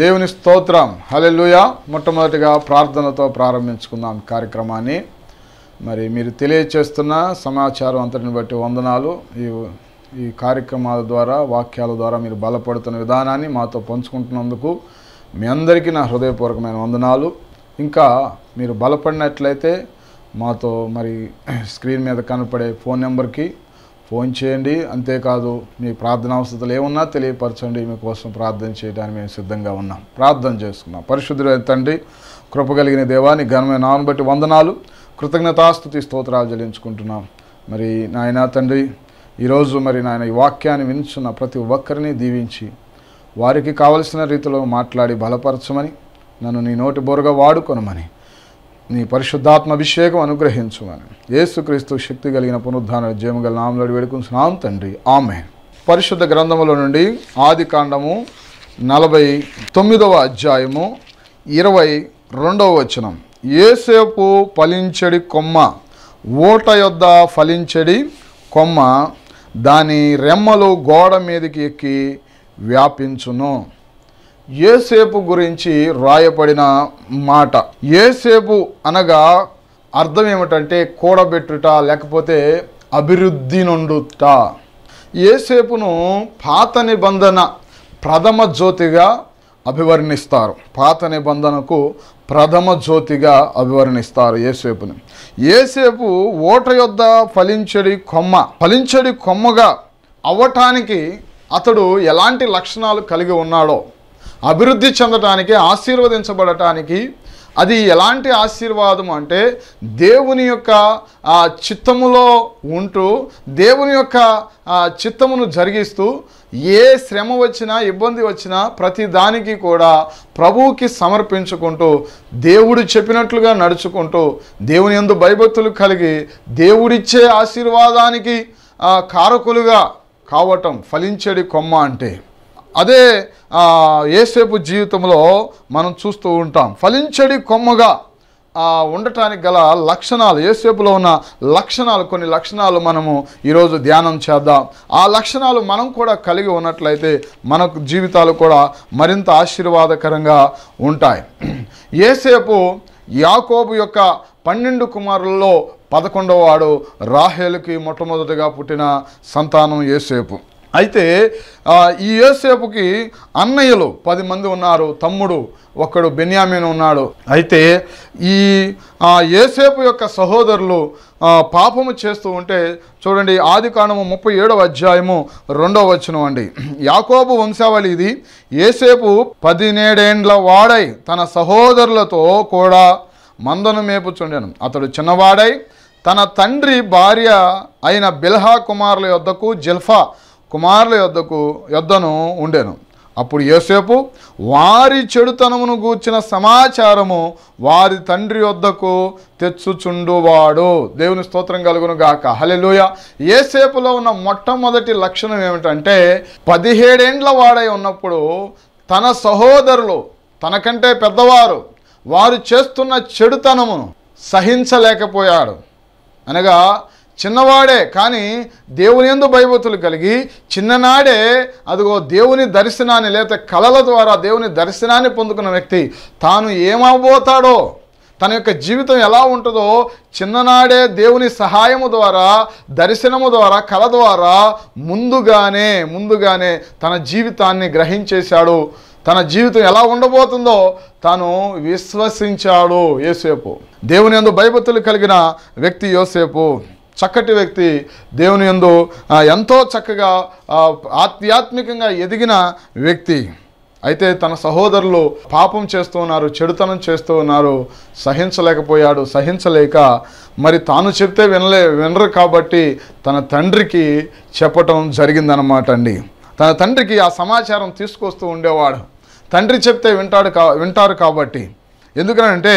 దేవుని స్తోత్రం హలెలుయ మొట్టమొదటిగా ప్రార్థనతో ప్రారంభించుకుందాం కార్యక్రమాన్ని మరి మీరు తెలియచేస్తున్న సమాచారం అంతటిని బట్టి వందనాలు ఈ ఈ కార్యక్రమాల ద్వారా వాక్యాల ద్వారా మీరు బలపడుతున్న విధానాన్ని మాతో పంచుకుంటున్నందుకు మీ అందరికీ నా హృదయపూర్వకమైన వందనాలు ఇంకా మీరు బలపడినట్లయితే మాతో మరి స్క్రీన్ మీద కనపడే ఫోన్ నెంబర్కి ఫోన్ చేయండి అంతేకాదు మీ ప్రార్థన అవసరాలు ఏమున్నా తెలియపరచండి మీకోసం ప్రార్థన చేయడానికి మేము సిద్ధంగా ఉన్నాం ప్రార్థన చేసుకున్నాం పరిశుద్ధులు తండ్రి కృప కలిగిన దేవాన్ని ఘనమైన నామను బట్టి వందనాలు కృతజ్ఞతాస్థుతి స్తోత్రాలు చెల్లించుకుంటున్నాం మరి నాయన తండ్రి ఈరోజు మరి నాయన ఈ వాక్యాన్ని వినుచున్న ప్రతి ఒక్కరిని దీవించి వారికి కావలసిన రీతిలో మాట్లాడి బలపరచమని నన్ను నీ నోటి బోరగా వాడుకొనమని నీ పరిశుద్ధాత్మ అభిషేకం అనుగ్రహించుమని ఏసుక్రీస్తు శక్తి కలిగిన పునరుద్ధాన జయము గల నామలాడు వేడుకుంటున్నాం తండ్రి ఆమె పరిశుద్ధ గ్రంథములో నుండి ఆది కాండము నలభై తొమ్మిదవ అధ్యాయము ఇరవై రెండవ వచనం ఏసేపు ఫలించడి కొమ్మ ఓట యొద్ద ఫలించడి కొమ్మ దాని రెమ్మలు గోడ మీదకి ఎక్కి వ్యాపించును ఏసేపు గురించి రాయపడిన మాట ఏసేపు అనగా అర్థం ఏమిటంటే కూడబెట్టుట లేకపోతే అభివృద్ధి నుండుట ఏసేపును పాత నిబంధన ప్రథమ జ్యోతిగా అభివర్ణిస్తారు పాత నిబంధనకు ప్రథమ జ్యోతిగా అభివర్ణిస్తారు ఏసేపుని ఏసేపు ఓట యొద్ద ఫలించడి కొమ్మ ఫలించడి కొమ్మగా అవ్వటానికి అతడు ఎలాంటి లక్షణాలు కలిగి ఉన్నాడో అభివృద్ధి చెందటానికి ఆశీర్వదించబడటానికి అది ఎలాంటి ఆశీర్వాదం అంటే దేవుని యొక్క చిత్తములో ఉంటూ దేవుని యొక్క చిత్తమును జరిగిస్తూ ఏ శ్రమ వచ్చినా ఇబ్బంది వచ్చినా ప్రతి దానికి కూడా ప్రభువుకి సమర్పించుకుంటూ దేవుడు చెప్పినట్లుగా నడుచుకుంటూ దేవుని ఎందు భయభక్తులు కలిగి దేవుడిచ్చే ఆశీర్వాదానికి కారకులుగా కావటం ఫలించడి కొమ్మ అంటే అదే ఏసేపు జీవితంలో మనం చూస్తూ ఉంటాం ఫలించడి కొమ్మగా ఉండటానికి గల లక్షణాలు ఏసేపులో ఉన్న లక్షణాలు కొన్ని లక్షణాలు మనము ఈరోజు ధ్యానం చేద్దాం ఆ లక్షణాలు మనం కూడా కలిగి ఉన్నట్లయితే మన జీవితాలు కూడా మరింత ఆశీర్వాదకరంగా ఉంటాయి ఏసేపు యాకోబు యొక్క పన్నెండు కుమారుల్లో పదకొండవ వాడు రాహేలుకి మొట్టమొదటిగా పుట్టిన సంతానం ఏసేపు అయితే ఈ యోసేపుకి అన్నయ్యలు పది మంది ఉన్నారు తమ్ముడు ఒకడు బెన్యామీన్ ఉన్నాడు అయితే ఈ యోసేపు యొక్క సహోదరులు పాపము చేస్తూ ఉంటే చూడండి ఆది కాణము ముప్పై ఏడవ అధ్యాయము రెండవ వచనం అండి యాకోబు వంశావళి ఇది ఏసేపు పదిహేడేండ్ల వాడై తన సహోదరులతో కూడా మందను మేపుచుండెను అతడు చిన్నవాడై తన తండ్రి భార్య అయిన బిల్హా కుమారుల యొద్దకు జల్ఫా కుమారుల యొద్దకు యొద్దను ఉండెను అప్పుడు యోసేపు వారి చెడుతనమును గూర్చిన సమాచారము వారి తండ్రి వద్దకు తెచ్చుచుండువాడు దేవుని స్తోత్రం కలుగును గాక హలెలుయ ఏసేపులో ఉన్న మొట్టమొదటి లక్షణం ఏమిటంటే పదిహేడేండ్ల వాడై ఉన్నప్పుడు తన సహోదరులు తనకంటే పెద్దవారు వారు చేస్తున్న చెడుతనమును సహించలేకపోయాడు అనగా చిన్నవాడే కానీ దేవుని ఎందు భయభూతులు కలిగి చిన్ననాడే అదిగో దేవుని దర్శనాన్ని లేకపోతే కళల ద్వారా దేవుని దర్శనాన్ని పొందుకున్న వ్యక్తి తాను ఏమవబోతాడో తన యొక్క జీవితం ఎలా ఉంటుందో చిన్ననాడే దేవుని సహాయము ద్వారా దర్శనము ద్వారా కళ ద్వారా ముందుగానే ముందుగానే తన జీవితాన్ని గ్రహించేశాడు తన జీవితం ఎలా ఉండబోతుందో తాను విశ్వసించాడు యోసేపు దేవుని అందు భయభక్తులు కలిగిన వ్యక్తి యోసేపు చక్కటి వ్యక్తి దేవుని ఎందు ఎంతో చక్కగా ఆధ్యాత్మికంగా ఎదిగిన వ్యక్తి అయితే తన సహోదరులు పాపం చేస్తూ ఉన్నారు చెడుతనం చేస్తూ ఉన్నారు సహించలేకపోయాడు సహించలేక మరి తాను చెప్తే వినలే వినరు కాబట్టి తన తండ్రికి చెప్పటం జరిగిందనమాట అండి తన తండ్రికి ఆ సమాచారం తీసుకొస్తూ ఉండేవాడు తండ్రి చెప్తే వింటాడు కా వింటారు కాబట్టి ఎందుకనంటే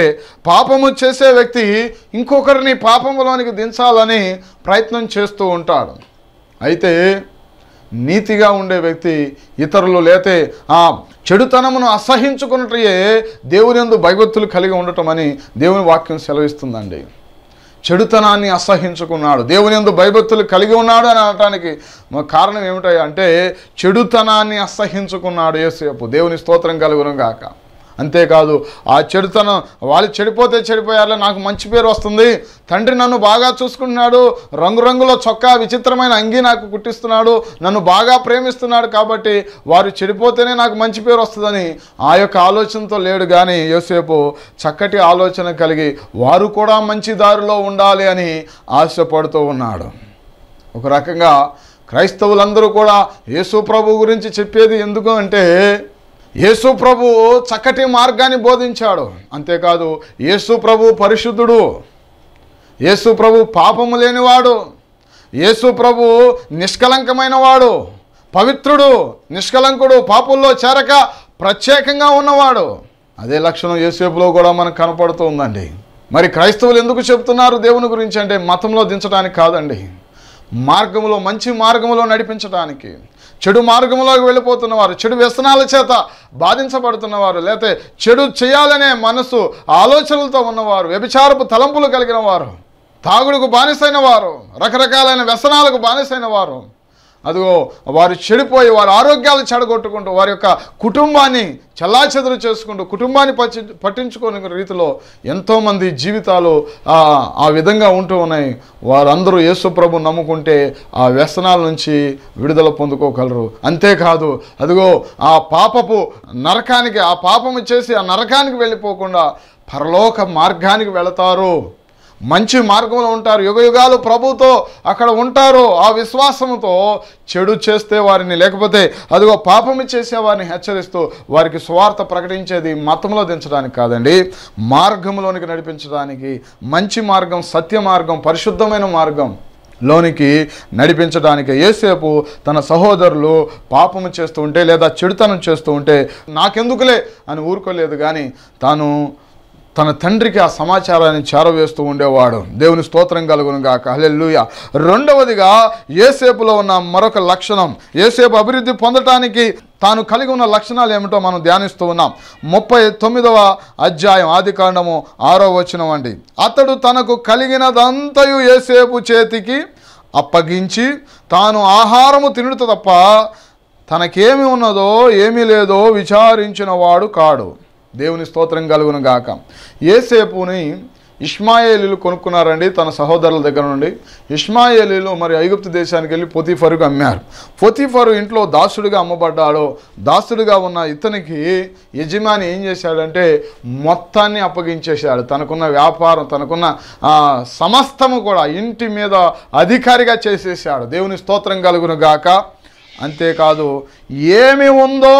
పాపము చేసే వ్యక్తి ఇంకొకరిని పాపములోనికి దించాలని ప్రయత్నం చేస్తూ ఉంటాడు అయితే నీతిగా ఉండే వ్యక్తి ఇతరులు లేతే ఆ చెడుతనమును అసహించుకున్నట్టే దేవుని ఎందు భగవత్తులు కలిగి ఉండటం అని దేవుని వాక్యం సెలవిస్తుందండి చెడుతనాన్ని అసహించుకున్నాడు దేవుని ఎందు భయభక్తులు కలిగి ఉన్నాడు అని అనటానికి కారణం ఏమిటంటే చెడుతనాన్ని అసహించుకున్నాడు ఏసేపు దేవుని స్తోత్రం కలుగును కాక అంతేకాదు ఆ చెడుతనం వాళ్ళు చెడిపోతే చెడిపోయారు నాకు మంచి పేరు వస్తుంది తండ్రి నన్ను బాగా చూసుకుంటున్నాడు రంగురంగుల చొక్కా విచిత్రమైన అంగీ నాకు కుట్టిస్తున్నాడు నన్ను బాగా ప్రేమిస్తున్నాడు కాబట్టి వారు చెడిపోతేనే నాకు మంచి పేరు వస్తుందని ఆ యొక్క ఆలోచనతో లేడు కానీ యోసేపు చక్కటి ఆలోచన కలిగి వారు కూడా మంచి దారిలో ఉండాలి అని ఆశపడుతూ ఉన్నాడు ఒక రకంగా క్రైస్తవులందరూ కూడా యేసు ప్రభు గురించి చెప్పేది ఎందుకు అంటే యేసు ప్రభు చక్కటి మార్గాన్ని బోధించాడు అంతేకాదు యేసు ప్రభు పరిశుద్ధుడు యేసు ప్రభు పాపము లేనివాడు యేసు ప్రభు నిష్కలంకమైన వాడు పవిత్రుడు నిష్కలంకుడు పాపుల్లో చేరక ప్రత్యేకంగా ఉన్నవాడు అదే లక్షణం యేసేపులో కూడా మనకు కనపడుతూ ఉందండి మరి క్రైస్తవులు ఎందుకు చెప్తున్నారు దేవుని గురించి అంటే మతంలో దించడానికి కాదండి మార్గంలో మంచి మార్గంలో నడిపించడానికి చెడు మార్గంలోకి వెళ్ళిపోతున్నవారు చెడు వ్యసనాల చేత బాధించబడుతున్నవారు లేకపోతే చెడు చేయాలనే మనసు ఆలోచనలతో ఉన్నవారు వ్యభిచారపు తలంపులు కలిగిన వారు తాగుడుకు బానిసైన వారు రకరకాలైన వ్యసనాలకు బానిసైన వారు అదిగో వారు చెడిపోయి వారి ఆరోగ్యాలు చెడగొట్టుకుంటూ వారి యొక్క కుటుంబాన్ని చల్లాచెదురు చేసుకుంటూ కుటుంబాన్ని పచ్చి పట్టించుకోని రీతిలో ఎంతోమంది జీవితాలు ఆ విధంగా ఉంటూ ఉన్నాయి వారందరూ యేసుప్రభు నమ్ముకుంటే ఆ వ్యసనాల నుంచి విడుదల పొందుకోగలరు అంతేకాదు అదిగో ఆ పాపపు నరకానికి ఆ పాపము చేసి ఆ నరకానికి వెళ్ళిపోకుండా పరలోక మార్గానికి వెళతారు మంచి మార్గంలో ఉంటారు యుగయుగాలు ప్రభుతో అక్కడ ఉంటారు ఆ విశ్వాసంతో చెడు చేస్తే వారిని లేకపోతే అదిగో పాపము చేసే వారిని హెచ్చరిస్తూ వారికి స్వార్థ ప్రకటించేది మతంలో దించడానికి కాదండి మార్గంలోనికి నడిపించడానికి మంచి మార్గం సత్య మార్గం పరిశుద్ధమైన మార్గం లోనికి నడిపించడానికి ఏసేపు తన సహోదరులు పాపము చేస్తూ ఉంటే లేదా చెడుతనం చేస్తూ ఉంటే నాకెందుకులే అని ఊరుకోలేదు కానీ తాను తన తండ్రికి ఆ సమాచారాన్ని చేరవేస్తూ ఉండేవాడు దేవుని స్తోత్రం కలుగును గాక హెల్లుయ రెండవదిగా ఏసేపులో ఉన్న మరొక లక్షణం ఏసేపు అభివృద్ధి పొందటానికి తాను కలిగి ఉన్న లక్షణాలు ఏమిటో మనం ధ్యానిస్తూ ఉన్నాం ముప్పై తొమ్మిదవ అధ్యాయం ఆది కాండము ఆరో వచ్చిన వంటి అతడు తనకు కలిగినదంతయు ఏసేపు చేతికి అప్పగించి తాను ఆహారము తినుట తప్ప తనకేమి ఉన్నదో ఏమీ లేదో విచారించిన వాడు కాడు దేవుని స్తోత్రం కలుగును గాక ఏసేపుని ఇష్మాయేలీలు కొనుక్కున్నారండి తన సహోదరుల దగ్గర నుండి ఇష్మాయేలీలు మరి ఐగుప్తు దేశానికి వెళ్ళి పొతిఫరుకు అమ్మారు పొతిఫరు ఇంట్లో దాసుడిగా అమ్మబడ్డాడో దాసుడిగా ఉన్న ఇతనికి యజమాని ఏం చేశాడంటే మొత్తాన్ని అప్పగించేశాడు తనకున్న వ్యాపారం తనకున్న సమస్తము కూడా ఇంటి మీద అధికారిగా చేసేసాడు దేవుని స్తోత్రం కలుగును గాక అంతేకాదు ఏమి ఉందో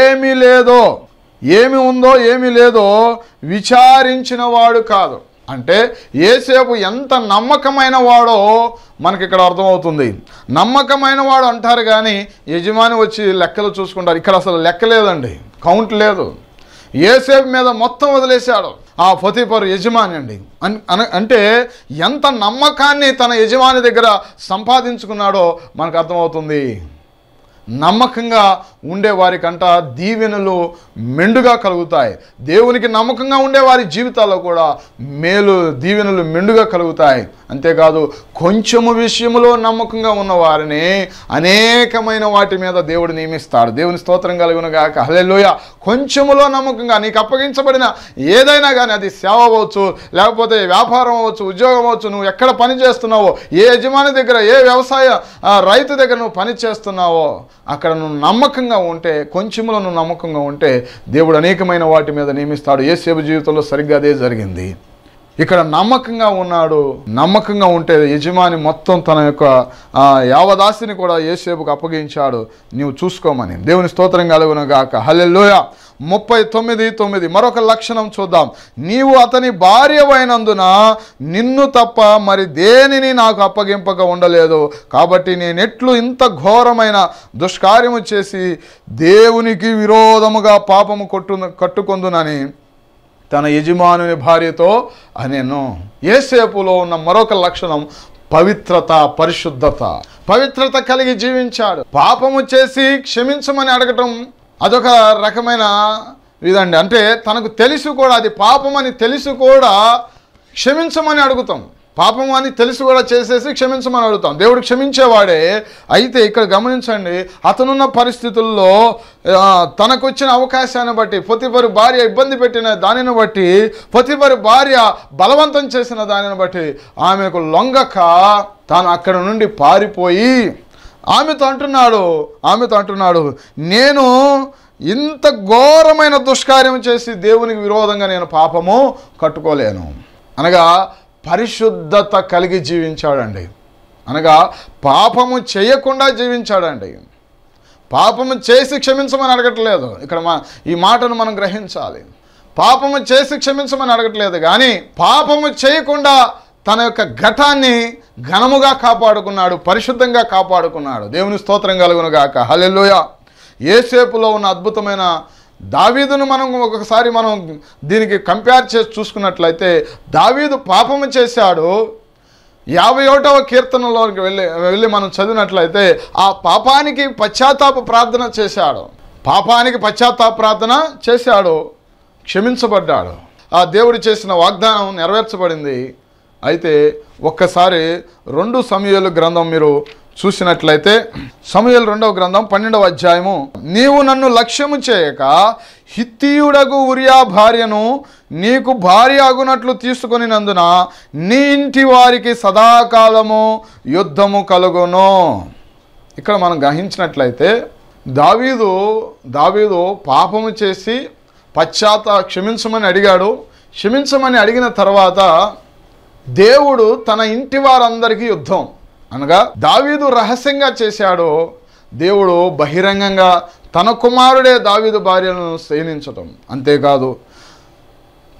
ఏమి లేదో ఏమి ఉందో ఏమి లేదో విచారించిన వాడు కాదు అంటే ఏసేపు ఎంత నమ్మకమైన వాడో మనకి ఇక్కడ అర్థమవుతుంది నమ్మకమైన వాడు అంటారు కానీ యజమాని వచ్చి లెక్కలు చూసుకుంటారు ఇక్కడ అసలు లెక్క లేదండి కౌంట్ లేదు ఏసేపు మీద మొత్తం వదిలేశాడు ఆ ఫతిపరు యజమాని అండి అంటే ఎంత నమ్మకాన్ని తన యజమాని దగ్గర సంపాదించుకున్నాడో మనకు అర్థమవుతుంది నమ్మకంగా వారికంట దీవెనలు మెండుగా కలుగుతాయి దేవునికి నమ్మకంగా ఉండేవారి జీవితాల్లో కూడా మేలు దీవెనలు మెండుగా కలుగుతాయి అంతేకాదు కొంచెము విషయంలో నమ్మకంగా ఉన్న వారిని అనేకమైన వాటి మీద దేవుడు నియమిస్తాడు దేవుని స్తోత్రం కలుగునగాక హలెలోయ కొంచెములో నమ్మకంగా నీకు అప్పగించబడిన ఏదైనా కానీ అది సేవ అవ్వచ్చు లేకపోతే వ్యాపారం అవ్వచ్చు ఉద్యోగం అవ్వచ్చు నువ్వు ఎక్కడ పని చేస్తున్నావో ఏ యజమాని దగ్గర ఏ వ్యవసాయ రైతు దగ్గర నువ్వు పని చేస్తున్నావో అక్కడ నువ్వు నమ్మకంగా ఉంటే కొంచెములో నువ్వు నమ్మకంగా ఉంటే దేవుడు అనేకమైన వాటి మీద నియమిస్తాడు ఏ సేవ జీవితంలో సరిగ్గా అదే జరిగింది ఇక్కడ నమ్మకంగా ఉన్నాడు నమ్మకంగా ఉంటే యజమాని మొత్తం తన యొక్క యావదాసిని కూడా ఏసేపుకు అప్పగించాడు నీవు చూసుకోమని దేవుని స్తోత్రం కలుగును గాక హలెల్లోయ ముప్పై తొమ్మిది తొమ్మిది మరొక లక్షణం చూద్దాం నీవు అతని భార్యవైనందున నిన్ను తప్ప మరి దేనిని నాకు అప్పగింపక ఉండలేదు కాబట్టి నేనెట్లు ఇంత ఘోరమైన దుష్కార్యము చేసి దేవునికి విరోధముగా పాపము కొట్టు కట్టుకొందునని తన యజమానుని భార్యతో అనేను ఏసేపులో ఉన్న మరొక లక్షణం పవిత్రత పరిశుద్ధత పవిత్రత కలిగి జీవించాడు పాపము చేసి క్షమించమని అడగటం అదొక రకమైన ఇదండి అంటే తనకు తెలుసు కూడా అది పాపమని తెలుసు కూడా క్షమించమని అడుగుతాం పాపం అని తెలిసి కూడా చేసేసి క్షమించమని అడుగుతాం దేవుడు క్షమించేవాడే అయితే ఇక్కడ గమనించండి అతనున్న పరిస్థితుల్లో తనకు వచ్చిన అవకాశాన్ని బట్టి పొతిపరి భార్య ఇబ్బంది పెట్టిన దానిని బట్టి పొతిపరి భార్య బలవంతం చేసిన దానిని బట్టి ఆమెకు లొంగక తాను అక్కడ నుండి పారిపోయి ఆమెతో అంటున్నాడు ఆమెతో అంటున్నాడు నేను ఇంత ఘోరమైన దుష్కార్యం చేసి దేవునికి విరోధంగా నేను పాపము కట్టుకోలేను అనగా పరిశుద్ధత కలిగి జీవించాడండి అనగా పాపము చేయకుండా జీవించాడండి పాపము చేసి క్షమించమని అడగట్లేదు ఇక్కడ మా ఈ మాటను మనం గ్రహించాలి పాపము చేసి క్షమించమని అడగట్లేదు కానీ పాపము చేయకుండా తన యొక్క ఘటాన్ని ఘనముగా కాపాడుకున్నాడు పరిశుద్ధంగా కాపాడుకున్నాడు దేవుని స్తోత్రం కలుగునుగాక హలెల్లోయ ఏసేపులో ఉన్న అద్భుతమైన దావీదును మనం ఒకసారి మనం దీనికి కంపేర్ చేసి చూసుకున్నట్లయితే దావీదు పాపము చేశాడు యాభై ఒకటవ కీర్తనలోకి వెళ్ళి వెళ్ళి మనం చదివినట్లయితే ఆ పాపానికి పశ్చాత్తాప ప్రార్థన చేశాడు పాపానికి పశ్చాత్తాప ప్రార్థన చేశాడు క్షమించబడ్డాడు ఆ దేవుడు చేసిన వాగ్దానం నెరవేర్చబడింది అయితే ఒక్కసారి రెండు సమయాలు గ్రంథం మీరు చూసినట్లయితే సమయలు రెండవ గ్రంథం పన్నెండవ అధ్యాయము నీవు నన్ను లక్ష్యము చేయక హిత్తియుడగు ఉరియా భార్యను నీకు భార్య అగునట్లు నందున నీ ఇంటి వారికి సదాకాలము యుద్ధము కలుగును ఇక్కడ మనం గ్రహించినట్లయితే దావీదు దావీదు పాపము చేసి పశ్చాత్త క్షమించమని అడిగాడు క్షమించమని అడిగిన తర్వాత దేవుడు తన ఇంటి వారందరికీ యుద్ధం అనగా దావీదు రహస్యంగా చేశాడో దేవుడు బహిరంగంగా తన కుమారుడే దావీదు భార్యను సేనించటం అంతేకాదు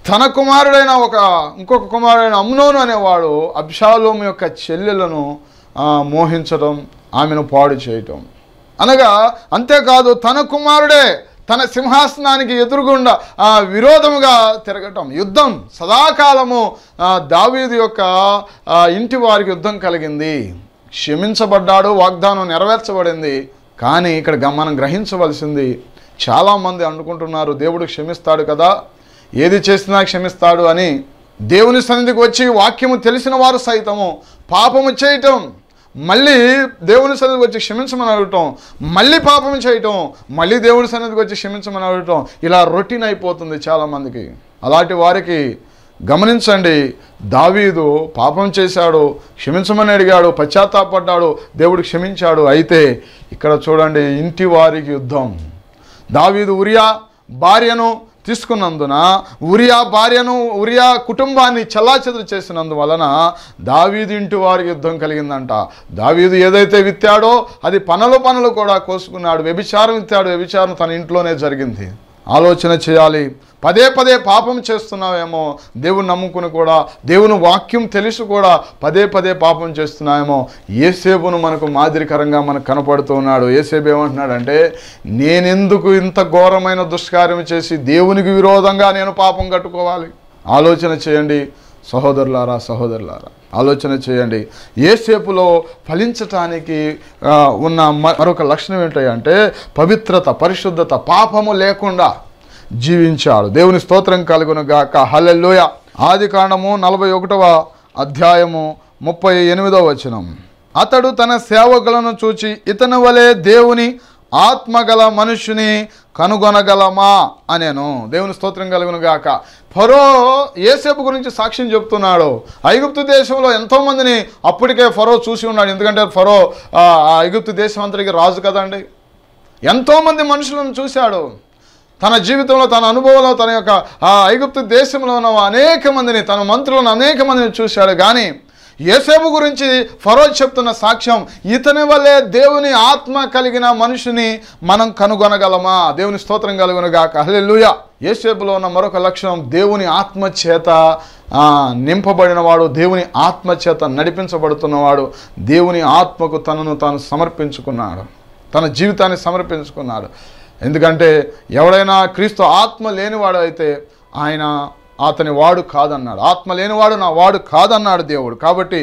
తన కుమారుడైన ఒక ఇంకొక కుమారుడైన అమ్నోను అనేవాడు అబ్షాలోం యొక్క చెల్లెలను మోహించటం ఆమెను పాడు చేయటం అనగా అంతేకాదు తన కుమారుడే తన సింహాసనానికి ఎదురుగుండా విరోధముగా తిరగటం యుద్ధం సదాకాలము దావీది యొక్క ఇంటి వారికి యుద్ధం కలిగింది క్షమించబడ్డాడు వాగ్దానం నెరవేర్చబడింది కానీ ఇక్కడ మనం గ్రహించవలసింది చాలామంది అనుకుంటున్నారు దేవుడు క్షమిస్తాడు కదా ఏది చేసినా క్షమిస్తాడు అని దేవుని సన్నిధికి వచ్చి వాక్యము తెలిసిన వారు సైతము పాపము చేయటం మళ్ళీ దేవుని సన్నిధికి వచ్చి క్షమించమని అడగటం మళ్ళీ పాపం చేయటం మళ్ళీ దేవుని సన్నిధికి వచ్చి క్షమించమని అడగటం ఇలా రొటీన్ అయిపోతుంది చాలామందికి అలాంటి వారికి గమనించండి దావీదు పాపం చేశాడు క్షమించమని అడిగాడు పశ్చాత్తాపడ్డాడు దేవుడు క్షమించాడు అయితే ఇక్కడ చూడండి ఇంటి వారికి యుద్ధం దావీదు ఉరియా భార్యను తీసుకున్నందున ఉరియా భార్యను ఉరియా కుటుంబాన్ని చల్లాచెదురు చేసినందు వలన ఇంటి వారి యుద్ధం కలిగిందంట దావీదు ఏదైతే విత్తాడో అది పనులు పనులు కూడా కోసుకున్నాడు వ్యభిచారం విత్తాడు వ్యభిచారం తన ఇంట్లోనే జరిగింది ఆలోచన చేయాలి పదే పదే పాపం చేస్తున్నావేమో దేవుని నమ్ముకుని కూడా దేవుని వాక్యం తెలిసి కూడా పదే పదే పాపం చేస్తున్నావేమో ఏసేబును మనకు మాదిరికరంగా మనకు కనపడుతూ ఉన్నాడు ఏసేపు ఏమంటున్నాడంటే నేనెందుకు ఇంత ఘోరమైన దుష్కార్యం చేసి దేవునికి విరోధంగా నేను పాపం కట్టుకోవాలి ఆలోచన చేయండి సహోదరులారా సహోదరులారా ఆలోచన చేయండి ఏసేపులో ఫలించటానికి ఉన్న మరొక లక్షణం ఏంటంటే పవిత్రత పరిశుద్ధత పాపము లేకుండా జీవించాడు దేవుని స్తోత్రం కలుగును గాక హలెల్లోయ ఆది కాండము నలభై ఒకటవ అధ్యాయము ముప్పై ఎనిమిదవ వచనం అతడు తన సేవకులను చూచి ఇతని వలె దేవుని ఆత్మగల మనుషుని కనుగొనగలమా అనేను దేవుని స్తోత్రం కలుగునుగాక ఫరో ఏసేపు గురించి సాక్ష్యం చెప్తున్నాడు ఐగుప్తు దేశంలో ఎంతోమందిని అప్పటికే ఫరో చూసి ఉన్నాడు ఎందుకంటే ఫరో ఐగుప్తు దేశం అంతటికి రాజు కదండి ఎంతోమంది మనుషులను చూశాడు తన జీవితంలో తన అనుభవంలో తన యొక్క ఐగుప్తు దేశంలో ఉన్న అనేక మందిని తన మంత్రులను అనేక మందిని చూశాడు కానీ ఏసేపు గురించి ఫరో చెప్తున్న సాక్ష్యం ఇతని వల్లే దేవుని ఆత్మ కలిగిన మనిషిని మనం కనుగొనగలమా దేవుని స్తోత్రం కలుగునుగాక హలెలుయ ఏసేపులో ఉన్న మరొక లక్షణం దేవుని ఆత్మ చేత నింపబడినవాడు దేవుని ఆత్మ చేత నడిపించబడుతున్నవాడు దేవుని ఆత్మకు తనను తాను సమర్పించుకున్నాడు తన జీవితాన్ని సమర్పించుకున్నాడు ఎందుకంటే ఎవడైనా క్రీస్తు ఆత్మ లేనివాడు అయితే ఆయన అతని వాడు కాదన్నాడు ఆత్మ లేనివాడు నా వాడు కాదన్నాడు దేవుడు కాబట్టి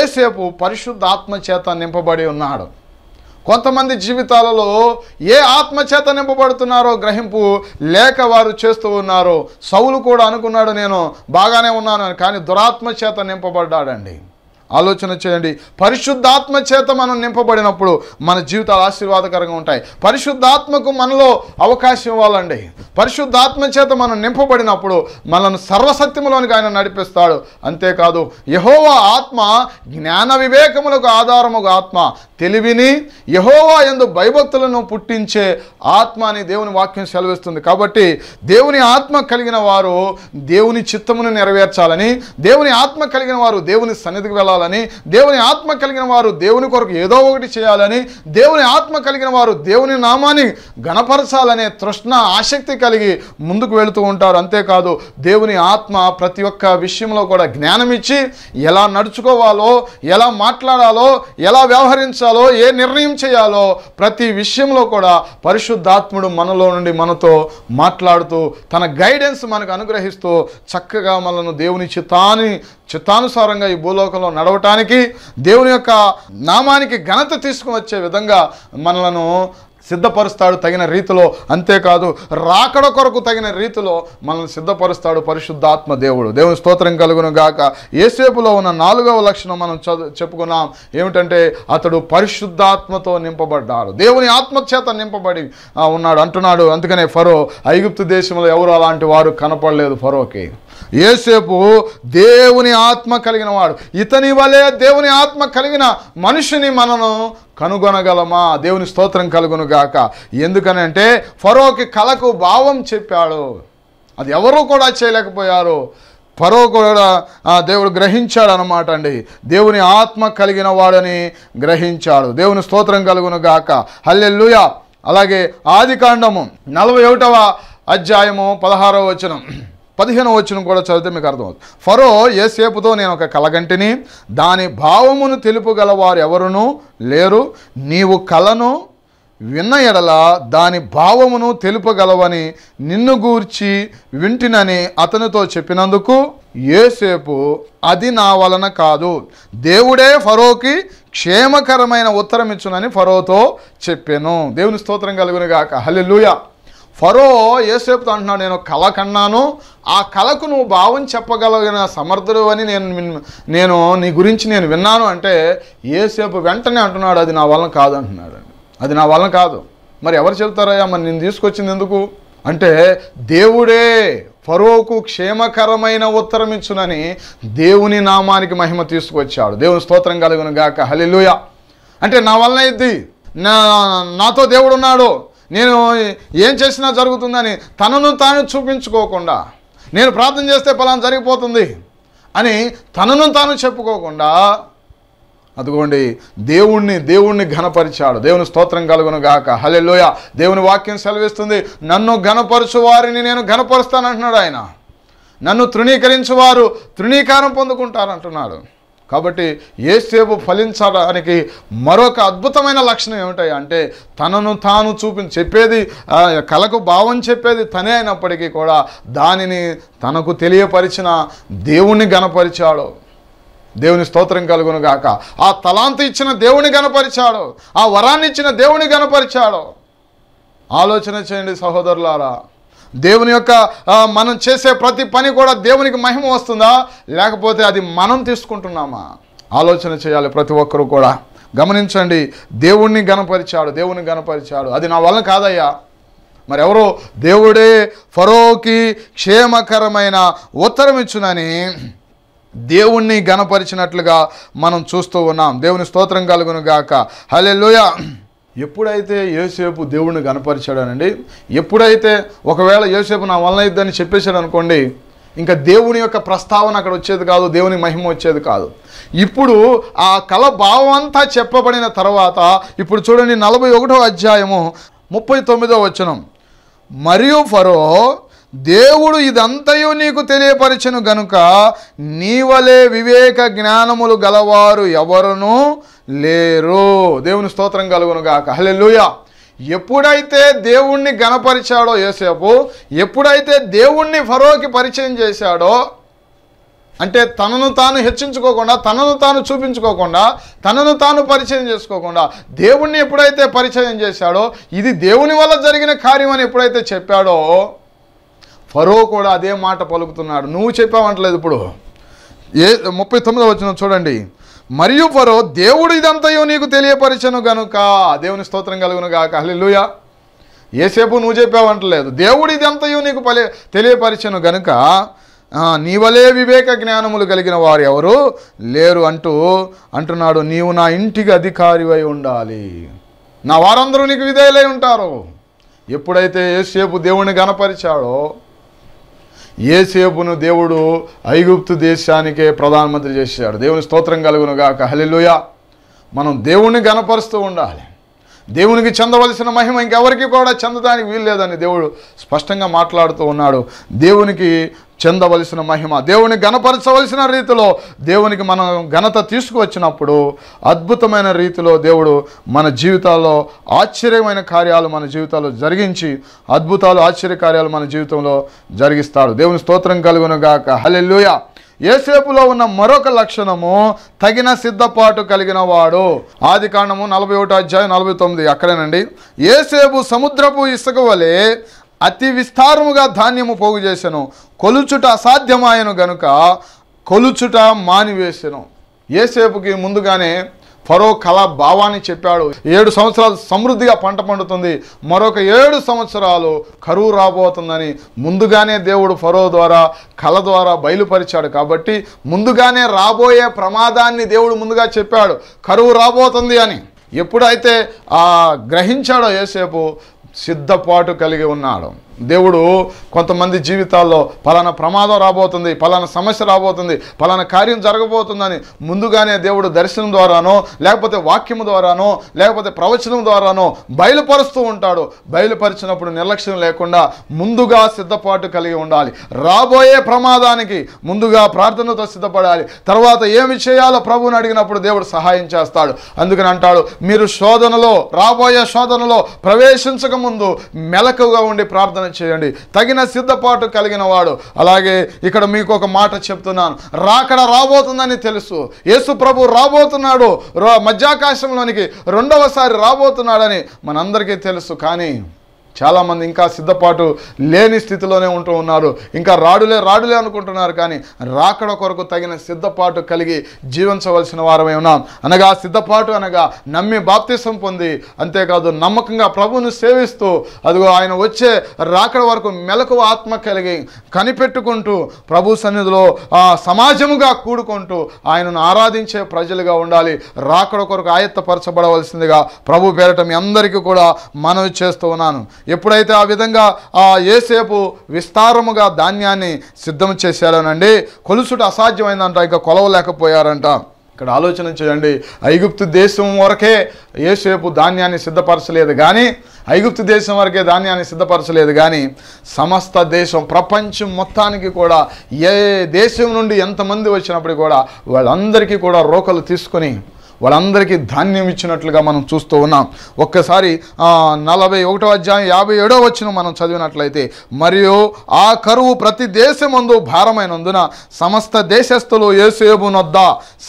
ఏసేపు పరిశుద్ధ ఆత్మచేత నింపబడి ఉన్నాడు కొంతమంది జీవితాలలో ఏ ఆత్మచేత నింపబడుతున్నారో గ్రహింపు లేక వారు చేస్తూ ఉన్నారో సౌలు కూడా అనుకున్నాడు నేను బాగానే ఉన్నాను కానీ దురాత్మచేత నింపబడ్డాడండి ఆలోచన చేయండి పరిశుద్ధాత్మ చేత మనం నింపబడినప్పుడు మన జీవితాలు ఆశీర్వాదకరంగా ఉంటాయి పరిశుద్ధాత్మకు మనలో అవకాశం ఇవ్వాలండి పరిశుద్ధాత్మ చేత మనం నింపబడినప్పుడు మనను సర్వసత్యములోనికి ఆయన నడిపిస్తాడు అంతేకాదు యహోవా ఆత్మ జ్ఞాన వివేకములకు ఆధారము ఆత్మ తెలివిని యహోవా ఎందు భయభక్తులను పుట్టించే ఆత్మ అని దేవుని వాక్యం సెలవిస్తుంది కాబట్టి దేవుని ఆత్మ కలిగిన వారు దేవుని చిత్తమును నెరవేర్చాలని దేవుని ఆత్మ కలిగిన వారు దేవుని సన్నిధికి వెళ్ళాలి ఉండాలని దేవుని ఆత్మ కలిగిన వారు దేవుని కొరకు ఏదో ఒకటి చేయాలని దేవుని ఆత్మ కలిగిన వారు దేవుని నామాన్ని గణపరచాలనే తృష్ణ ఆసక్తి కలిగి ముందుకు వెళుతూ ఉంటారు అంతేకాదు దేవుని ఆత్మ ప్రతి ఒక్క విషయంలో కూడా జ్ఞానం ఇచ్చి ఎలా నడుచుకోవాలో ఎలా మాట్లాడాలో ఎలా వ్యవహరించాలో ఏ నిర్ణయం చేయాలో ప్రతి విషయంలో కూడా పరిశుద్ధాత్ముడు మనలో నుండి మనతో మాట్లాడుతూ తన గైడెన్స్ మనకు అనుగ్రహిస్తూ చక్కగా మనను దేవుని చిత్తాన్ని చిత్తానుసారంగా ఈ భూలోకంలో నడ కలవటానికి దేవుని యొక్క నామానికి ఘనత తీసుకువచ్చే విధంగా మనలను సిద్ధపరుస్తాడు తగిన రీతిలో అంతేకాదు రాకడ కొరకు తగిన రీతిలో మనల్ని సిద్ధపరుస్తాడు పరిశుద్ధాత్మ దేవుడు దేవుని స్తోత్రం కలుగును గాక ఏసేపులో ఉన్న నాలుగవ లక్షణం మనం చెప్పుకున్నాం ఏమిటంటే అతడు పరిశుద్ధాత్మతో నింపబడ్డాడు దేవుని ఆత్మచేత నింపబడి ఉన్నాడు అంటున్నాడు అందుకనే ఫరో ఐగుప్తు దేశంలో ఎవరు అలాంటి వారు కనపడలేదు ఫరోకి ఏసేపు దేవుని ఆత్మ కలిగిన వాడు ఇతని వలె దేవుని ఆత్మ కలిగిన మనిషిని మనను కనుగొనగలమా దేవుని స్తోత్రం కలుగును గాక ఎందుకనంటే ఫరోకి కలకు భావం చెప్పాడు అది ఎవరూ కూడా చేయలేకపోయారు పరో కూడా దేవుడు గ్రహించాడు అనమాట అండి దేవుని ఆత్మ కలిగిన వాడని గ్రహించాడు దేవుని స్తోత్రం కలుగును గాక హల్లెల్లుయ అలాగే ఆది కాండము నలభై ఒకటవ అధ్యాయము పదహారవ వచనం పదిహేను వచ్చిన కూడా చదివితే మీకు అర్థమవుతుంది ఫరో ఏసేపుతో నేను ఒక కలగంటిని దాని భావమును తెలుపుగల వారు ఎవరునూ లేరు నీవు కలను విన్న ఎడల దాని భావమును తెలుపగలవని నిన్ను గూర్చి వింటినని అతనితో చెప్పినందుకు ఏసేపు అది నా వలన కాదు దేవుడే ఫరోకి క్షేమకరమైన ఉత్తరం ఇచ్చునని ఫరోతో చెప్పాను దేవుని స్తోత్రం కలుగునుగాక లూయా ఫరో ఏసేపుతో అంటున్నాడు నేను కళ కన్నాను ఆ కళకు నువ్వు భావం చెప్పగలిగిన సమర్థుడు అని నేను నేను నీ గురించి నేను విన్నాను అంటే ఏసేపు వెంటనే అంటున్నాడు అది నా వల్ల కాదు అంటున్నాడు అది నా వల్ల కాదు మరి ఎవరు చెబుతారయ్యా మరి నేను తీసుకొచ్చింది ఎందుకు అంటే దేవుడే ఫరోకు క్షేమకరమైన ఉత్తరం ఇచ్చునని దేవుని నామానికి మహిమ తీసుకొచ్చాడు దేవుని స్తోత్రం కలుగును గాక హలిలుయ అంటే నా వలన ఇది నాతో దేవుడు ఉన్నాడు నేను ఏం చేసినా జరుగుతుందని తనను తాను చూపించుకోకుండా నేను ప్రార్థన చేస్తే ఫలాన్ని జరిగిపోతుంది అని తనను తాను చెప్పుకోకుండా అదిగోండి దేవుణ్ణి దేవుణ్ణి ఘనపరిచాడు దేవుని స్తోత్రం కలుగును గాక లోయ దేవుని వాక్యం సెలవిస్తుంది నన్ను ఘనపరచు వారిని నేను ఘనపరుస్తానంటున్నాడు ఆయన నన్ను తృణీకరించువారు తృణీకారం పొందుకుంటారంటున్నాడు కాబట్టి ఏసేపు ఫలించడానికి మరొక అద్భుతమైన లక్షణం ఏమిటాయి అంటే తనను తాను చూపి చెప్పేది కలకు భావం చెప్పేది తనే అయినప్పటికీ కూడా దానిని తనకు తెలియపరిచిన దేవుణ్ణి గనపరిచాడు దేవుని స్తోత్రం కలుగును గాక ఆ తలాంత ఇచ్చిన దేవుని గనపరిచాడు ఆ వరాన్ని ఇచ్చిన దేవుని గనపరిచాడు ఆలోచన చేయండి సహోదరులారా దేవుని యొక్క మనం చేసే ప్రతి పని కూడా దేవునికి మహిమ వస్తుందా లేకపోతే అది మనం తీసుకుంటున్నామా ఆలోచన చేయాలి ప్రతి ఒక్కరూ కూడా గమనించండి దేవుణ్ణి గనపరిచాడు దేవుని గనపరిచాడు అది నా వల్ల కాదయ్యా మరి ఎవరో దేవుడే ఫరోకి క్షేమకరమైన ఉత్తరం ఇచ్చునని దేవుణ్ణి గనపరిచినట్లుగా మనం చూస్తూ ఉన్నాం దేవుని స్తోత్రం కలుగును గాక హలే ఎప్పుడైతే యోసేపు దేవుణ్ణి కనపరిచాడనండి ఎప్పుడైతే ఒకవేళ యోసేపు నా వలన ఇద్దని చెప్పేశాడు అనుకోండి ఇంకా దేవుని యొక్క ప్రస్తావన అక్కడ వచ్చేది కాదు దేవుని మహిమ వచ్చేది కాదు ఇప్పుడు ఆ కళ భావం అంతా చెప్పబడిన తర్వాత ఇప్పుడు చూడండి నలభై ఒకటో అధ్యాయము ముప్పై తొమ్మిదో వచనం మరియు ఫరో దేవుడు ఇదంతయు నీకు తెలియపరిచను గనుక నీవలే వివేక జ్ఞానములు గలవారు ఎవరునూ లేరు దేవుని స్తోత్రం గాక హలెలుయా ఎప్పుడైతే దేవుణ్ణి గణపరిచాడో యోసేపు ఎప్పుడైతే దేవుణ్ణి ఫరోకి పరిచయం చేశాడో అంటే తనను తాను హెచ్చించుకోకుండా తనను తాను చూపించుకోకుండా తనను తాను పరిచయం చేసుకోకుండా దేవుణ్ణి ఎప్పుడైతే పరిచయం చేశాడో ఇది దేవుని వల్ల జరిగిన కార్యం అని ఎప్పుడైతే చెప్పాడో ఫరో కూడా అదే మాట పలుకుతున్నాడు నువ్వు చెప్పావంటలేదు ఇప్పుడు ఏ ముప్పై తొమ్మిదో వచ్చిన చూడండి మరియు పరో దేవుడు ఇదంతయో నీకు తెలియపరిచను గనుక దేవుని స్తోత్రం కలుగును గాక హలిలుయ ఏసేపు నువ్వు చెప్పావంటలేదు దేవుడు ఇదంతయో నీకు పలే తెలియపరిచను గనుక నీవలే వివేక జ్ఞానములు కలిగిన వారు ఎవరు లేరు అంటూ అంటున్నాడు నీవు నా ఇంటికి అధికారివై ఉండాలి నా వారందరూ నీకు విధేయులై ఉంటారు ఎప్పుడైతే ఏసేపు దేవుణ్ణి గనపరిచాడో ఏసేపును దేవుడు ఐగుప్తు దేశానికే ప్రధానమంత్రి చేశాడు దేవుని స్తోత్రం కలుగునుగాక హలిలుయ మనం దేవుణ్ణి గనపరుస్తూ ఉండాలి దేవునికి చెందవలసిన మహిమ ఇంకెవరికి కూడా చెందడానికి వీల్లేదని దేవుడు స్పష్టంగా మాట్లాడుతూ ఉన్నాడు దేవునికి చెందవలసిన మహిమ దేవుని గణపరచవలసిన రీతిలో దేవునికి మనం ఘనత తీసుకువచ్చినప్పుడు అద్భుతమైన రీతిలో దేవుడు మన జీవితాల్లో ఆశ్చర్యమైన కార్యాలు మన జీవితాల్లో జరిగించి అద్భుతాలు ఆశ్చర్య కార్యాలు మన జీవితంలో జరిగిస్తాడు దేవుని స్తోత్రం కలుగునుగాక గాక హలెల్లుయా ఏసేపులో ఉన్న మరొక లక్షణము తగిన సిద్ధపాటు కలిగిన వాడు ఆది కాండము నలభై ఒకటి అధ్యాయం నలభై తొమ్మిది అక్కడేనండి ఏసేపు సముద్రపు ఇసుక వలె అతి విస్తారముగా ధాన్యము పోగు చేశాను కొలుచుట అసాధ్యమాయను గనుక కొలుచుట మానివేశను ఏసేపుకి ముందుగానే ఫరో కళ భావాన్ని చెప్పాడు ఏడు సంవత్సరాలు సమృద్ధిగా పంట పండుతుంది మరొక ఏడు సంవత్సరాలు కరువు రాబోతుందని ముందుగానే దేవుడు ఫరో ద్వారా కళ ద్వారా బయలుపరిచాడు కాబట్టి ముందుగానే రాబోయే ప్రమాదాన్ని దేవుడు ముందుగా చెప్పాడు కరువు రాబోతుంది అని ఎప్పుడైతే గ్రహించాడో ఏసేపు సిద్ధపాటు కలిగి ఉన్నాడు దేవుడు కొంతమంది జీవితాల్లో పలానా ప్రమాదం రాబోతుంది పలానా సమస్య రాబోతుంది పలానా కార్యం జరగబోతుందని ముందుగానే దేవుడు దర్శనం ద్వారానో లేకపోతే వాక్యం ద్వారానో లేకపోతే ప్రవచనం ద్వారానో బయలుపరుస్తూ ఉంటాడు బయలుపరిచినప్పుడు నిర్లక్ష్యం లేకుండా ముందుగా సిద్ధపాటు కలిగి ఉండాలి రాబోయే ప్రమాదానికి ముందుగా ప్రార్థనతో సిద్ధపడాలి తర్వాత ఏమి చేయాలో ప్రభువుని అడిగినప్పుడు దేవుడు సహాయం చేస్తాడు అందుకని అంటాడు మీరు శోధనలో రాబోయే శోధనలో ప్రవేశించక ముందు మెలకుగా ఉండి ప్రార్థన ప్రార్థన చేయండి తగిన సిద్ధపాటు కలిగిన వాడు అలాగే ఇక్కడ మీకు ఒక మాట చెప్తున్నాను రాకడ రాబోతుందని తెలుసు యేసు ప్రభు రాబోతున్నాడు మధ్యాకాశంలోనికి రెండవసారి రాబోతున్నాడని మనందరికీ తెలుసు కానీ చాలామంది ఇంకా సిద్ధపాటు లేని స్థితిలోనే ఉంటూ ఉన్నారు ఇంకా రాడులే రాడులే అనుకుంటున్నారు కానీ రాకడ కొరకు తగిన సిద్ధపాటు కలిగి జీవించవలసిన వారమే ఉన్నాం అనగా సిద్ధపాటు అనగా నమ్మి బాప్తిసం పొంది అంతేకాదు నమ్మకంగా ప్రభువును సేవిస్తూ అదిగో ఆయన వచ్చే రాకడ వరకు మెలకువ ఆత్మ కలిగి కనిపెట్టుకుంటూ ప్రభు సన్నిధిలో సమాజముగా కూడుకుంటూ ఆయనను ఆరాధించే ప్రజలుగా ఉండాలి రాకడ కొరకు ఆయత్తపరచబడవలసిందిగా ప్రభు మీ అందరికీ కూడా మనవి చేస్తూ ఉన్నాను ఎప్పుడైతే ఆ విధంగా ఆ ఏసేపు విస్తారముగా ధాన్యాన్ని సిద్ధం చేశారనండి కొలుసుట అసాధ్యమైందంట ఇక కొలవలేకపోయారంట ఇక్కడ ఆలోచన చేయండి ఐగుప్తు దేశం వరకే ఏసేపు ధాన్యాన్ని సిద్ధపరచలేదు కానీ ఐగుప్తు దేశం వరకే ధాన్యాన్ని సిద్ధపరచలేదు కానీ సమస్త దేశం ప్రపంచం మొత్తానికి కూడా ఏ దేశం నుండి ఎంతమంది వచ్చినప్పుడు కూడా వాళ్ళందరికీ కూడా రోకలు తీసుకొని వాళ్ళందరికీ ధాన్యం ఇచ్చినట్లుగా మనం చూస్తూ ఉన్నాం ఒక్కసారి నలభై ఒకటో అధ్యాయం యాభై ఏడో వచ్చిన మనం చదివినట్లయితే మరియు ఆ కరువు ప్రతి దేశమందు భారమైనందున సమస్త దేశస్థులు నొద్ద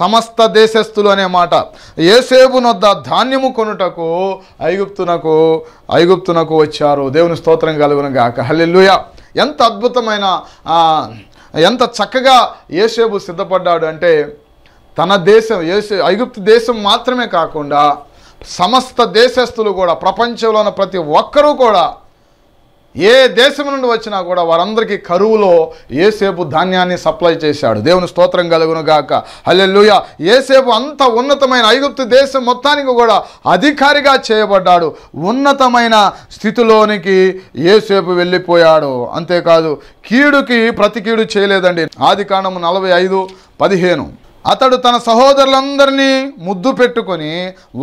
సమస్త దేశస్థులు అనే మాట నొద్ద ధాన్యము కొనుటకు ఐగుప్తునకు ఐగుప్తునకు వచ్చారు దేవుని స్తోత్రం కలుగున గాక హల్లెల్లుయా ఎంత అద్భుతమైన ఎంత చక్కగా ఏసేబు సిద్ధపడ్డాడు అంటే తన దేశం ఐగుప్తు దేశం మాత్రమే కాకుండా సమస్త దేశస్తులు కూడా ప్రపంచంలో ఉన్న ప్రతి ఒక్కరూ కూడా ఏ దేశం నుండి వచ్చినా కూడా వారందరికీ కరువులో ఏసేపు ధాన్యాన్ని సప్లై చేశాడు దేవుని స్తోత్రం కలుగును గాక హలెల్లుయ ఏసేపు అంత ఉన్నతమైన ఐగుప్తు దేశం మొత్తానికి కూడా అధికారిగా చేయబడ్డాడు ఉన్నతమైన స్థితిలోనికి ఏసేపు వెళ్ళిపోయాడు అంతేకాదు కీడుకి ప్రతి కీడు చేయలేదండి ఆది కాండము నలభై ఐదు పదిహేను అతడు తన సహోదరులందరినీ ముద్దు పెట్టుకొని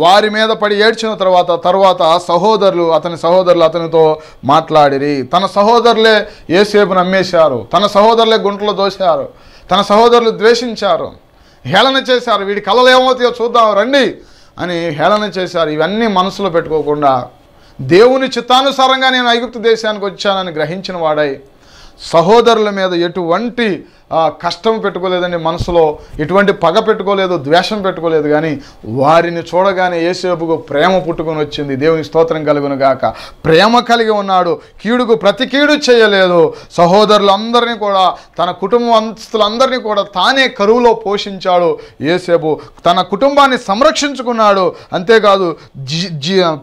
వారి మీద పడి ఏడ్చిన తర్వాత తర్వాత సహోదరులు అతని సహోదరులు అతనితో మాట్లాడిరి తన సహోదరులే ఏసేపు నమ్మేశారు తన సహోదరులే గుంటలో దోశారు తన సహోదరులు ద్వేషించారు హేళన చేశారు వీడి కళలు ఏమవుతాయో చూద్దాం రండి అని హేళన చేశారు ఇవన్నీ మనసులో పెట్టుకోకుండా దేవుని చిత్తానుసారంగా నేను ఐగుప్తు దేశానికి వచ్చానని గ్రహించిన వాడై సహోదరుల మీద ఎటువంటి కష్టం పెట్టుకోలేదండి మనసులో ఎటువంటి పగ పెట్టుకోలేదు ద్వేషం పెట్టుకోలేదు కానీ వారిని చూడగానే ఏసేపుకు ప్రేమ పుట్టుకొని వచ్చింది దేవుని స్తోత్రం కలుగును గాక ప్రేమ కలిగి ఉన్నాడు కీడుకు ప్రతి కీడు చేయలేదు సహోదరులందరినీ కూడా తన కుటుంబస్తులందరినీ కూడా తానే కరువులో పోషించాడు ఏసేపు తన కుటుంబాన్ని సంరక్షించుకున్నాడు అంతేకాదు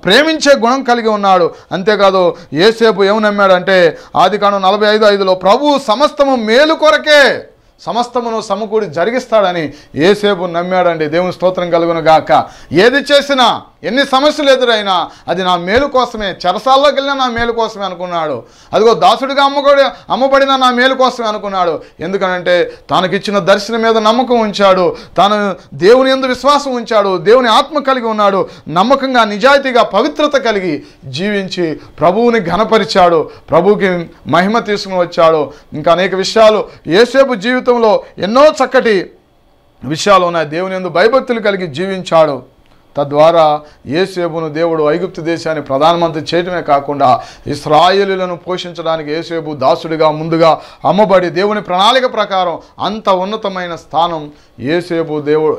ప్రేమించే గుణం కలిగి ఉన్నాడు అంతేకాదు ఏసేపు ఏమి నమ్మాడంటే ఆది కాను నలభై ఐదు ఐదులో ప్రభు సమస్తము మేలు కొరకే సమస్తమును సమకూడి జరిగిస్తాడని ఏసేపు నమ్మాడండి దేవుని స్తోత్రం కలుగును గాక ఏది చేసినా ఎన్ని సమస్యలు ఎదురైనా అది నా మేలు కోసమే చెరసాల్లోకి వెళ్ళినా నా మేలు కోసమే అనుకున్నాడు అదిగో దాసుడిగా అమ్మకూడి అమ్మబడిన నా మేలు కోసమే అనుకున్నాడు ఎందుకనంటే తనకిచ్చిన దర్శనం మీద నమ్మకం ఉంచాడు తాను దేవుని ఎందు విశ్వాసం ఉంచాడు దేవుని ఆత్మ కలిగి ఉన్నాడు నమ్మకంగా నిజాయితీగా పవిత్రత కలిగి జీవించి ప్రభువుని ఘనపరిచాడు ప్రభువుకి మహిమ తీసుకుని వచ్చాడు ఇంకా అనేక విషయాలు ఏసేపు జీవితం జీవితంలో ఎన్నో చక్కటి విషయాలు ఉన్నాయి దేవుని ఎందు భయభక్తులు కలిగి జీవించాడు తద్వారా ఏసేబును దేవుడు ఐగుప్తు దేశాన్ని ప్రధానమంత్రి చేయటమే కాకుండా ఇస్రాయలులను పోషించడానికి ఏసేబు దాసుడిగా ముందుగా అమ్మబడి దేవుని ప్రణాళిక ప్రకారం అంత ఉన్నతమైన స్థానం ఏసేపు దేవుడు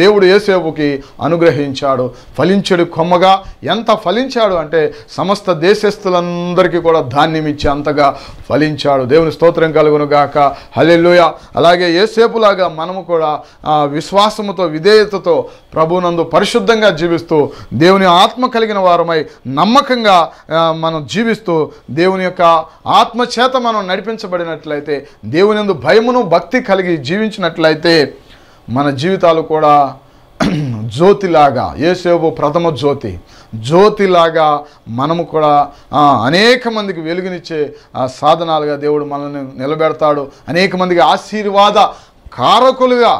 దేవుడు ఏసేపుకి అనుగ్రహించాడు ఫలించడు కొమ్మగా ఎంత ఫలించాడు అంటే సమస్త దేశస్థులందరికీ కూడా ధాన్యం ఇచ్చి అంతగా ఫలించాడు దేవుని స్తోత్రం కలుగును గాక హలెల్లుయ అలాగే ఏసేపులాగా మనము కూడా విశ్వాసముతో విధేయతతో ప్రభునందు పరిశుద్ధంగా జీవిస్తూ దేవుని ఆత్మ కలిగిన వారమై నమ్మకంగా మనం జీవిస్తూ దేవుని యొక్క ఆత్మచేత మనం నడిపించబడినట్లయితే దేవునిందు భయమును భక్తి కలిగి జీవించినట్లయితే మన జీవితాలు కూడా జ్యోతిలాగా ఏసేపు ప్రథమ జ్యోతి జ్యోతిలాగా మనము కూడా అనేక మందికి వెలుగునిచ్చే సాధనాలుగా దేవుడు మనల్ని నిలబెడతాడు అనేక మందికి ఆశీర్వాద కారకులుగా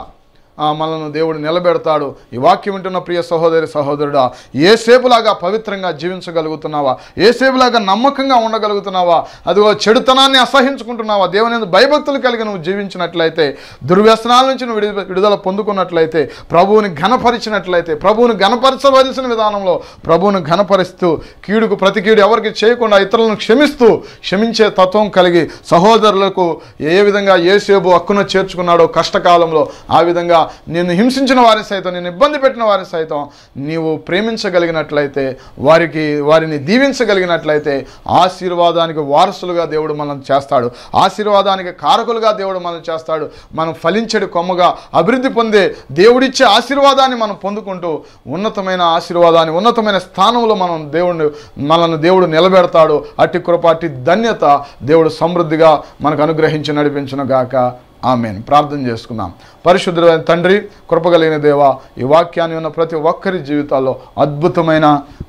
మనల్ని దేవుడు నిలబెడతాడు ఈ వాక్యం వింటున్న ప్రియ సహోదరి సహోదరుడా ఏసేపులాగా పవిత్రంగా జీవించగలుగుతున్నావా ఏసేపులాగా నమ్మకంగా ఉండగలుగుతున్నావా అదిగో చెడుతనాన్ని అసహించుకుంటున్నావా దేవుని భయభక్తులు కలిగి నువ్వు జీవించినట్లయితే దుర్వ్యసనాల నుంచి నువ్వు విడుదల పొందుకున్నట్లయితే ప్రభువుని ఘనపరిచినట్లయితే ప్రభువుని ఘనపరచవలసిన విధానంలో ప్రభువుని ఘనపరిస్తూ కీడుకు ప్రతి కీడు ఎవరికి చేయకుండా ఇతరులను క్షమిస్తూ క్షమించే తత్వం కలిగి సహోదరులకు ఏ విధంగా ఏసేపు హక్కును చేర్చుకున్నాడో కష్టకాలంలో ఆ విధంగా నిన్ను హింసించిన వారి సైతం నిన్ను ఇబ్బంది పెట్టిన వారి సైతం నీవు ప్రేమించగలిగినట్లయితే వారికి వారిని దీవించగలిగినట్లయితే ఆశీర్వాదానికి వారసులుగా దేవుడు మనం చేస్తాడు ఆశీర్వాదానికి కారకులుగా దేవుడు మనం చేస్తాడు మనం ఫలించడు కొమ్మగా అభివృద్ధి పొందే దేవుడిచ్చే ఆశీర్వాదాన్ని మనం పొందుకుంటూ ఉన్నతమైన ఆశీర్వాదాన్ని ఉన్నతమైన స్థానంలో మనం దేవుడిని మనల్ని దేవుడు నిలబెడతాడు అట్టి కృపాటి ధన్యత దేవుడు సమృద్ధిగా మనకు అనుగ్రహించి నడిపించను గాక ఆమె ప్రార్థన చేసుకుందాం పరిశుద్ధమైన తండ్రి కృపగలిగిన దేవ ఈ వాక్యాన్ని ఉన్న ప్రతి ఒక్కరి జీవితాల్లో అద్భుతమైన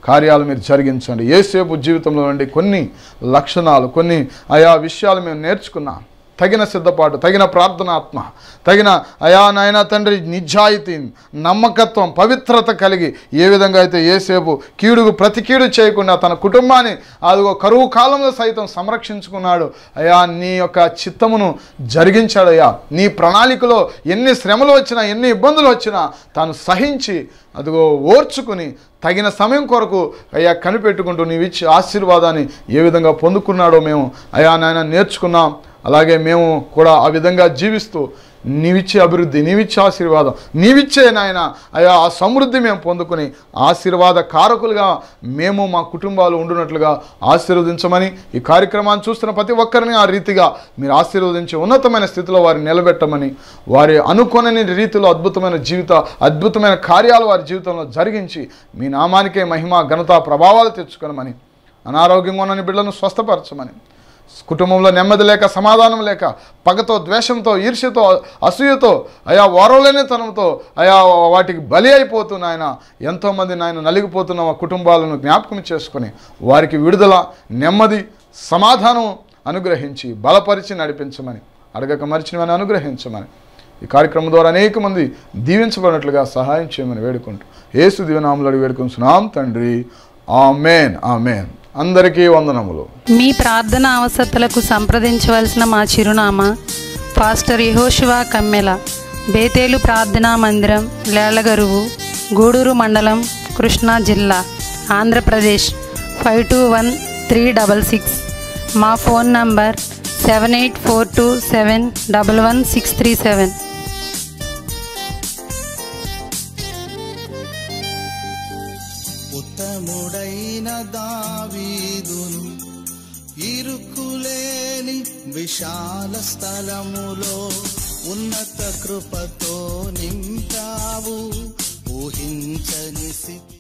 కార్యాలు మీరు జరిగించండి ఏసేపు జీవితంలో నుండి కొన్ని లక్షణాలు కొన్ని ఆయా విషయాలు మేము నేర్చుకున్నాం తగిన సిద్ధపాటు తగిన ప్రార్థనాత్మ తగిన అయా నాయన తండ్రి నిజాయితీ నమ్మకత్వం పవిత్రత కలిగి ఏ విధంగా అయితే ఏసేపు కీడుకు ప్రతి కీడు చేయకుండా తన కుటుంబాన్ని అదిగో కరువు కాలంలో సైతం సంరక్షించుకున్నాడు అయా నీ యొక్క చిత్తమును జరిగించాడయ్యా నీ ప్రణాళికలో ఎన్ని శ్రమలు వచ్చినా ఎన్ని ఇబ్బందులు వచ్చినా తాను సహించి అదిగో ఓర్చుకుని తగిన సమయం కొరకు అయ్యా కనిపెట్టుకుంటూ నీవిచ్చి ఆశీర్వాదాన్ని ఏ విధంగా పొందుకున్నాడో మేము అయా నాయన నేర్చుకున్నాం అలాగే మేము కూడా ఆ విధంగా జీవిస్తూ నీవిచ్చే అభివృద్ధి నీవిచ్చే ఆశీర్వాదం నీవిచ్చే నాయన అయ్యా ఆ సమృద్ధి మేము పొందుకుని ఆశీర్వాద కారకులుగా మేము మా కుటుంబాలు ఉండునట్లుగా ఆశీర్వదించమని ఈ కార్యక్రమాన్ని చూస్తున్న ప్రతి ఒక్కరిని ఆ రీతిగా మీరు ఆశీర్వదించి ఉన్నతమైన స్థితిలో వారిని నిలబెట్టమని వారి అనుకోనని రీతిలో అద్భుతమైన జీవిత అద్భుతమైన కార్యాలు వారి జీవితంలో జరిగించి మీ నామానికే మహిమ ఘనత ప్రభావాలు తెచ్చుకోనమని అనారోగ్యంగా ఉన్న బిడ్డలను స్వస్థపరచమని కుటుంబంలో నెమ్మది లేక సమాధానం లేక పగతో ద్వేషంతో ఈర్ష్యతో అసూయతో అయా ఓరవలేనితనంతో అయా వాటికి బలి అయిపోతున్న ఆయన ఎంతోమంది నాయన నలిగిపోతున్న కుటుంబాలను జ్ఞాపకం చేసుకుని వారికి విడుదల నెమ్మది సమాధానం అనుగ్రహించి బలపరిచి నడిపించమని అడగక మరిచినవని అనుగ్రహించమని ఈ కార్యక్రమం ద్వారా అనేక మంది దీవించబడినట్లుగా సహాయం చేయమని వేడుకుంటూ ఏసు దీవనాములు అడిగి వేడుకుంటున్నాం తండ్రి ఆమెన్ ఆమెన్ అందరికీ వందనములు మీ ప్రార్థన అవసరతలకు సంప్రదించవలసిన మా చిరునామా పాస్టర్ యహోశివా కమ్మెల బేతేలు ప్రార్థనా మందిరం లేళ్లగరువు గూడూరు మండలం కృష్ణా జిల్లా Andhra Pradesh five two one three double six మా phone number seven eight four two seven double one six three seven విశాల స్థలములో ఉన్నత కృపతో నింపావు ఊహించని